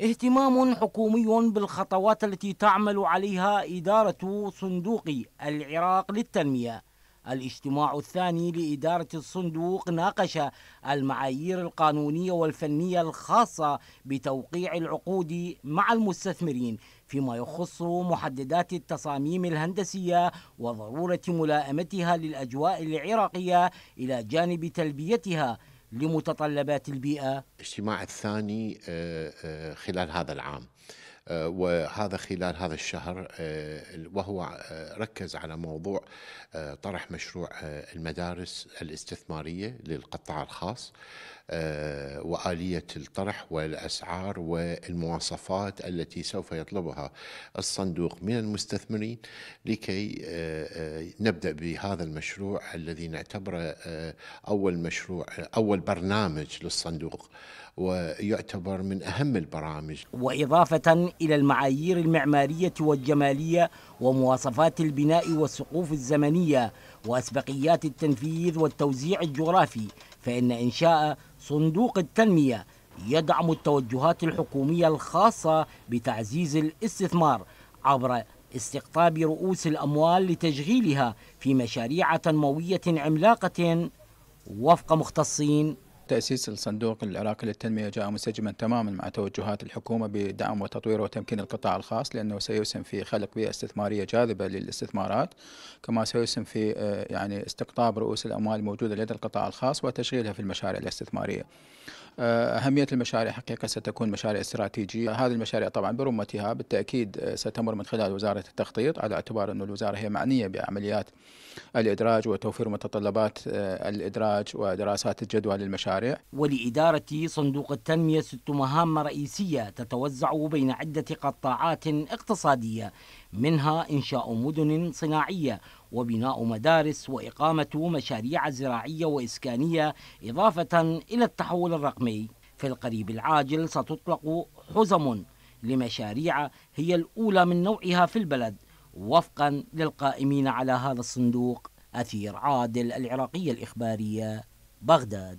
اهتمام حكومي بالخطوات التي تعمل عليها إدارة صندوق العراق للتنمية الاجتماع الثاني لإدارة الصندوق ناقش المعايير القانونية والفنية الخاصة بتوقيع العقود مع المستثمرين فيما يخص محددات التصاميم الهندسية وضرورة ملائمتها للأجواء العراقية إلى جانب تلبيتها لمتطلبات البيئة الاجتماع الثاني آه، آه، خلال هذا العام آه، وهذا خلال هذا الشهر آه، وهو آه، ركز على موضوع طرح مشروع المدارس الاستثمارية للقطاع الخاص وآلية الطرح والأسعار والمواصفات التي سوف يطلبها الصندوق من المستثمرين لكي نبدأ بهذا المشروع الذي نعتبره أول مشروع أول برنامج للصندوق ويعتبر من أهم البرامج وإضافة إلى المعايير المعمارية والجمالية ومواصفات البناء والسقوف الزمنية وأسبقيات التنفيذ والتوزيع الجغرافي فإن إنشاء صندوق التنمية يدعم التوجهات الحكومية الخاصة بتعزيز الاستثمار عبر استقطاب رؤوس الأموال لتشغيلها في مشاريع تنموية عملاقة وفق مختصين تأسيس الصندوق العراقي للتنمية جاء منسجما تماما مع توجهات الحكومة بدعم وتطوير وتمكين القطاع الخاص لأنه سيسهم في خلق بيئة استثمارية جاذبة للاستثمارات كما سيسهم في آه، يعني استقطاب رؤوس الأموال الموجودة لدى القطاع الخاص وتشغيلها في المشاريع الاستثمارية. آه، أهمية المشاريع حقيقة ستكون مشاريع استراتيجية هذه المشاريع طبعا برمتها بالتأكيد آه، ستمر من خلال وزارة التخطيط على اعتبار أن الوزارة هي معنية بعمليات الإدراج وتوفير متطلبات آه، الإدراج ودراسات الجدوى للمشاريع ولإدارة صندوق التنمية ست مهام رئيسية تتوزع بين عدة قطاعات اقتصادية منها إنشاء مدن صناعية وبناء مدارس وإقامة مشاريع زراعية وإسكانية إضافة إلى التحول الرقمي في القريب العاجل ستطلق حزم لمشاريع هي الأولى من نوعها في البلد وفقا للقائمين على هذا الصندوق أثير عادل العراقية الإخبارية بغداد